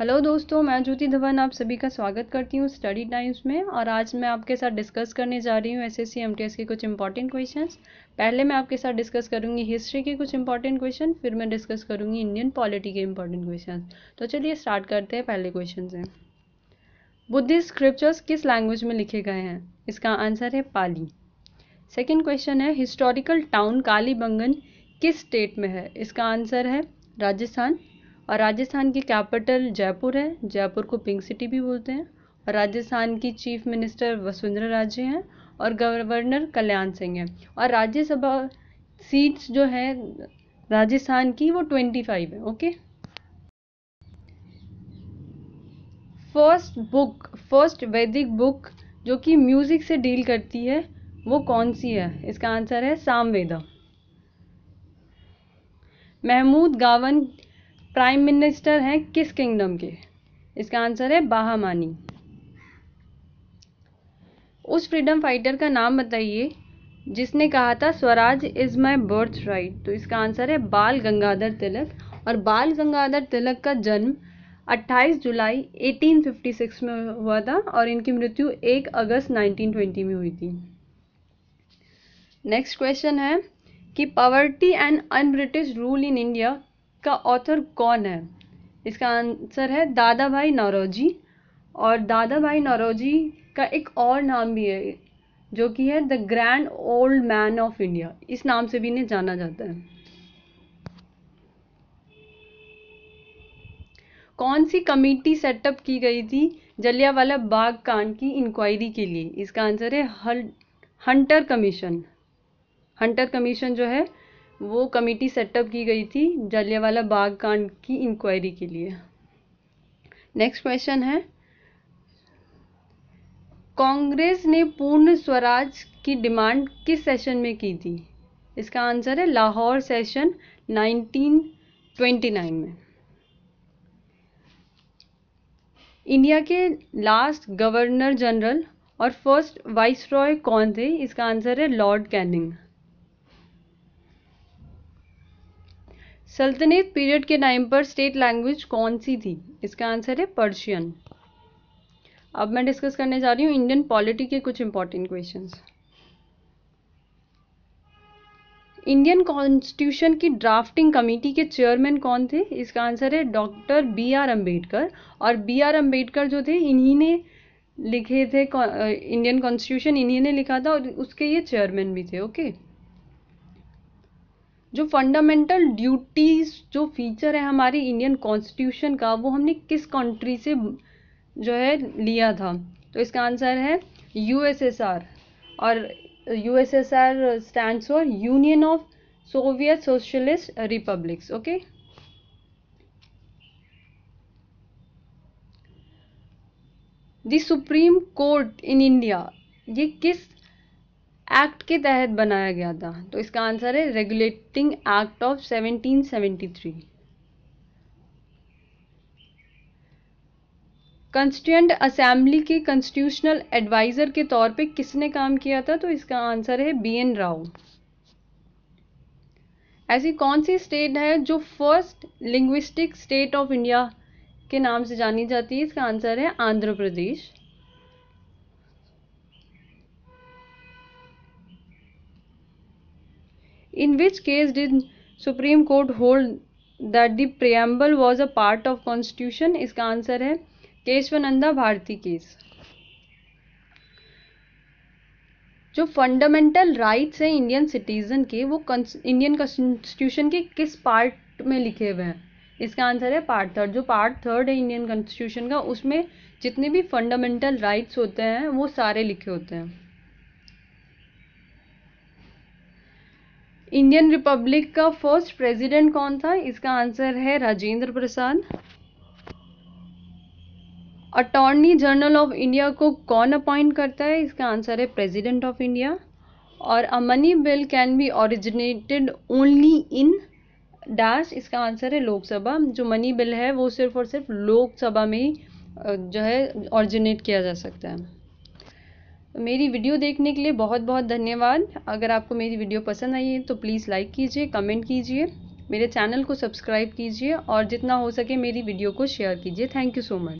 Hello दोस्तों मैं ज्योति धवन आप सभी का स्वागत करती हूँ स्टडी टाइम्स में और आज मैं आपके साथ डिस्कस करने जा रही हूँ एसएससी एमटीएस के कुछ इंपॉर्टेंट क्वेश्चंस पहले मैं आपके साथ डिस्कस करूँगी हिस्ट्री के कुछ इंपॉर्टेंट क्वेश्चन फिर मैं डिस्कस करूँगी इंडियन पॉलिटी के इंपॉर्टेंट क्वेश्चन तो चलिए स्टार्ट करते हैं पहले क्वेश्चन से बुद्धिस्ट स्क्रिप्चर्स किस लैंग्वेज में लिखे गए हैं इसका आंसर है पाली सेकेंड क्वेश्चन है हिस्टोरिकल टाउन कालीबंगन किस स्टेट में है इसका आंसर है राजस्थान और राजस्थान की कैपिटल जयपुर है जयपुर को पिंक सिटी भी बोलते हैं और राजस्थान की चीफ मिनिस्टर वसुंधरा राजे हैं और गवर्नर कल्याण सिंह हैं और राज्यसभा सीट्स जो है राजस्थान की वो ट्वेंटी फाइव है okay first book first Vedic book जो कि म्यूजिक से डील करती है वो कौन सी है इसका आंसर है सामवेदा महमूद गावन प्राइम मिनिस्टर हैं किस किंगडम के इसका आंसर है बाहमानी उस फ्रीडम फाइटर का नाम बताइए जिसने कहा था Swaraj is my birthright तो इसका आंसर है बाल गंगाधर तिलक और बाल गंगाधर तिलक का जन्म 28 जुलाई 1856 में हुआ था और इनकी मृत्यु 1 अगस्त 1920 में हुई थी नेक्स्ट क्वेश्चन है कि poverty and unBritish rule in India का ऑथर कौन है इसका आंसर है दादा भाई नौरोजी और दादा भाई नौरोजी का एक और नाम भी है जो कि है the grand old man of India इस नाम से भी इन्हें जाना जाता है कौन सी कमेटी सेटअप की गई थी जलियावाला बाग कांड की इंक्वायरी के लिए इसका आंसर है हल हंटर कमीशन हंटर कमीशन जो है वो कमेटी सेटअप की गई थी जलियावाला बाग कांड की इंक्वायरी के लिए नेक्स्ट क्वेश्चन है कांग्रेस ने पूर्ण स्वराज की डिमांड किस सेशन में की थी इसका आंसर है लाहौर सेशन 1929 में इंडिया के लास्ट गवर्नर जनरल और फर्स्ट वाइस रॉय कौन थे इसका आंसर है लॉर्ड कैनिंग सल्तनत पीरियड के टाइम पर स्टेट लैंग्वेज कौन सी थी इसका आंसर है पर्शियन अब मैं डिस्कस करने जा रही हूँ इंडियन पॉलिटी के कुछ इंपॉर्टेंट क्वेश्चन इंडियन कॉन्स्टिट्यूशन की ड्राफ्टिंग कमेटी के चेयरमैन कौन थे इसका आंसर है डॉक्टर बी आर अम्बेडकर और बी आर अम्बेडकर जो थे इन्हीं ने लिखे थे इंडियन uh, कॉन्स्टिट्यूशन इन्हीं ने लिखा था और उसके ये चेयरमैन भी थे ओके okay? जो फंडामेंटल ड्यूटीज़ जो फीचर है हमारी इंडियन कॉन्स्टिट्यूशन का वो हमने किस कंट्री से जो है लिया था तो इसका आंसर है यूएसएसआर और USSR stands for Union of Soviet Socialist Republics okay the Supreme Court in India ये किस एक्ट के तहत बनाया गया था तो इसका आंसर है Regulating Act of 1773 constituent assembly के कंस्टिट्यूशनल एडवाइजर के तौर पे किसने काम किया था तो इसका आंसर है बी एन राव ऐसी कौन सी स्टेट है जो first linguistic state of India के नाम से जानी जाती है इसका आंसर है Andhra Pradesh in which case did supreme court hold that the preamble was a part of constitution इसका आंसर है केशवानंदा भारती केस जो फंडामेंटल राइट्स हैं इंडियन सिटीजन के वो इंडियन कॉन्स्टिट्यूशन के किस पार्ट में लिखे हुए हैं इसका आंसर है पार्ट थर्ड जो पार्ट थर्ड है इंडियन कॉन्स्टिट्यूशन का उसमें जितने भी फंडामेंटल राइट्स होते हैं वो सारे लिखे होते हैं इंडियन रिपब्लिक का फर्स्ट प्रेसिडेंट कौन था इसका आंसर है Rajendra Prasad attorney general of India को कौन अपॉइंट करता है इसका आंसर है प्रेसिडेंट ऑफ इंडिया और a money bill can be originated only in dash इसका आंसर है लोकसभा जो मनी बिल है वो सिर्फ और सिर्फ लोकसभा में ही जो है ऑरिजिनेट किया जा सकता है तो मेरी वीडियो देखने के लिए बहुत बहुत धन्यवाद अगर आपको मेरी वीडियो पसंद आई है तो प्लीज़ लाइक कीजिए कमेंट कीजिए मेरे चैनल को सब्सक्राइब कीजिए और जितना हो सके मेरी वीडियो को शेयर कीजिए थैंक यू सो मच